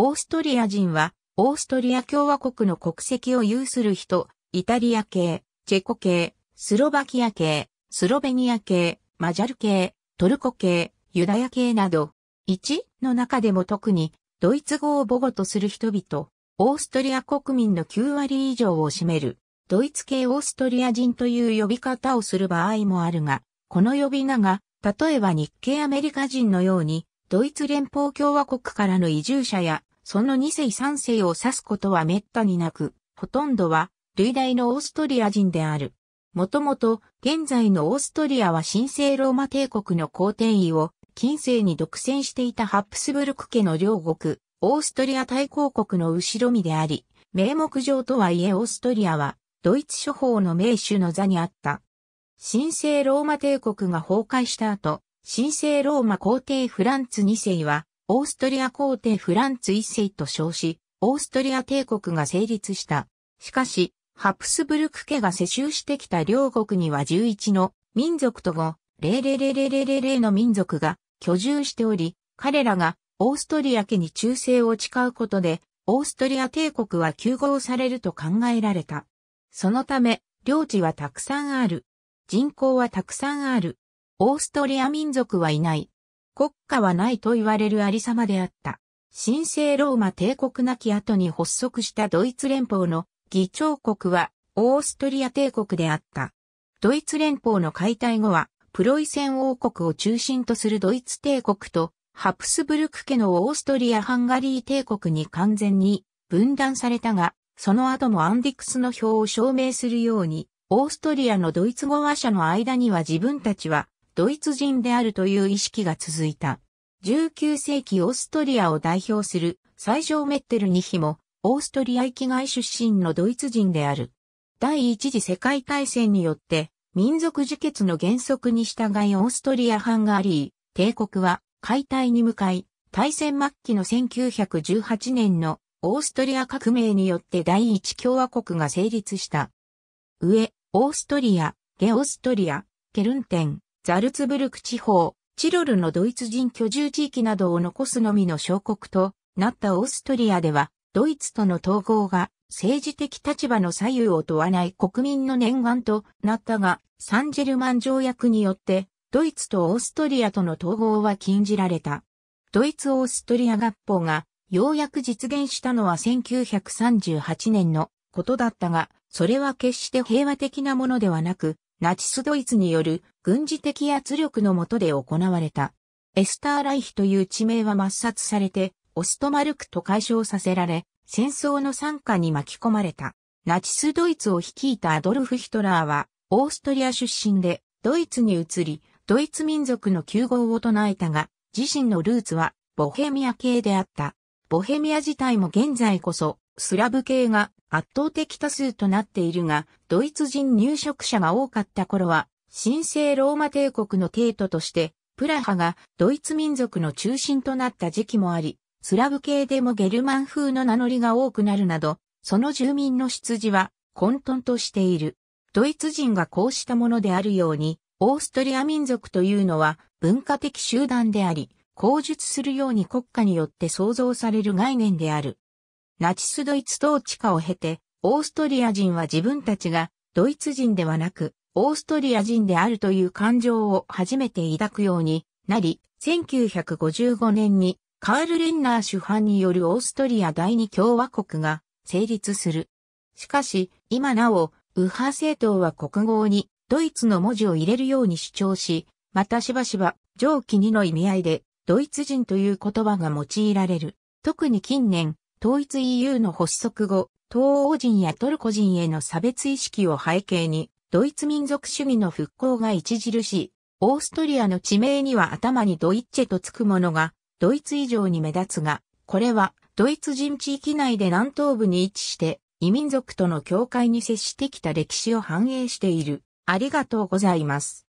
オーストリア人は、オーストリア共和国の国籍を有する人、イタリア系、チェコ系、スロバキア系、スロベニア系、マジャル系、トルコ系、ユダヤ系など、1の中でも特に、ドイツ語を母語とする人々、オーストリア国民の9割以上を占める、ドイツ系オーストリア人という呼び方をする場合もあるが、この呼び名が、例えば日系アメリカ人のように、ドイツ連邦共和国からの移住者やその2世3世を指すことは滅多になく、ほとんどは、類大のオーストリア人である。もともと、現在のオーストリアは神聖ローマ帝国の皇帝位を、近世に独占していたハプスブルク家の両国、オーストリア大公国の後ろ身であり、名目上とはいえオーストリアは、ドイツ諸法の名手の座にあった。神聖ローマ帝国が崩壊した後、神聖ローマ皇帝フランツ2世は、オーストリア皇帝フランツ一世と称し、オーストリア帝国が成立した。しかし、ハプスブルク家が世襲してきた両国には11の民族と5、レレレレレレレの民族が居住しており、彼らがオーストリア家に忠誠を誓うことで、オーストリア帝国は休合されると考えられた。そのため、領地はたくさんある。人口はたくさんある。オーストリア民族はいない。国家はないと言われるありさまであった。神聖ローマ帝国なき後に発足したドイツ連邦の議長国はオーストリア帝国であった。ドイツ連邦の解体後はプロイセン王国を中心とするドイツ帝国とハプスブルク家のオーストリア・ハンガリー帝国に完全に分断されたが、その後もアンディクスの表を証明するように、オーストリアのドイツ語話者の間には自分たちはドイツ人であるという意識が続いた。19世紀オーストリアを代表する最上メッテルニヒも、オーストリア域外出身のドイツ人である。第一次世界大戦によって、民族自決の原則に従いオーストリア・ハンガリー、帝国は解体に向かい、大戦末期の1918年のオーストリア革命によって第一共和国が成立した。上、オーストリア、ゲオーストリア、ケルンテン、ザルツブルク地方、チロルのドイツ人居住地域などを残すのみの小国となったオーストリアでは、ドイツとの統合が政治的立場の左右を問わない国民の念願となったが、サンジェルマン条約によって、ドイツとオーストリアとの統合は禁じられた。ドイツ・オーストリア合法がようやく実現したのは1938年のことだったが、それは決して平和的なものではなく、ナチスドイツによる軍事的圧力の下で行われた。エスターライヒという地名は抹殺されて、オストマルクと解消させられ、戦争の参加に巻き込まれた。ナチスドイツを率いたアドルフ・ヒトラーは、オーストリア出身で、ドイツに移り、ドイツ民族の旧号を唱えたが、自身のルーツは、ボヘミア系であった。ボヘミア自体も現在こそ、スラブ系が圧倒的多数となっているが、ドイツ人入植者が多かった頃は、神聖ローマ帝国の帝都として、プラハがドイツ民族の中心となった時期もあり、スラブ系でもゲルマン風の名乗りが多くなるなど、その住民の出自は混沌としている。ドイツ人がこうしたものであるように、オーストリア民族というのは文化的集団であり、口述するように国家によって創造される概念である。ナチスドイツ統治下を経て、オーストリア人は自分たちがドイツ人ではなく、オーストリア人であるという感情を初めて抱くようになり、1955年にカール・レンナー主犯によるオーストリア第二共和国が成立する。しかし、今なお、右派政党は国号にドイツの文字を入れるように主張し、またしばしば上記2の意味合いでドイツ人という言葉が用いられる。特に近年、統一 EU の発足後、東欧人やトルコ人への差別意識を背景に、ドイツ民族主義の復興が著しい。オーストリアの地名には頭にドイッチェとつくものが、ドイツ以上に目立つが、これは、ドイツ人地域内で南東部に位置して、異民族との境界に接してきた歴史を反映している。ありがとうございます。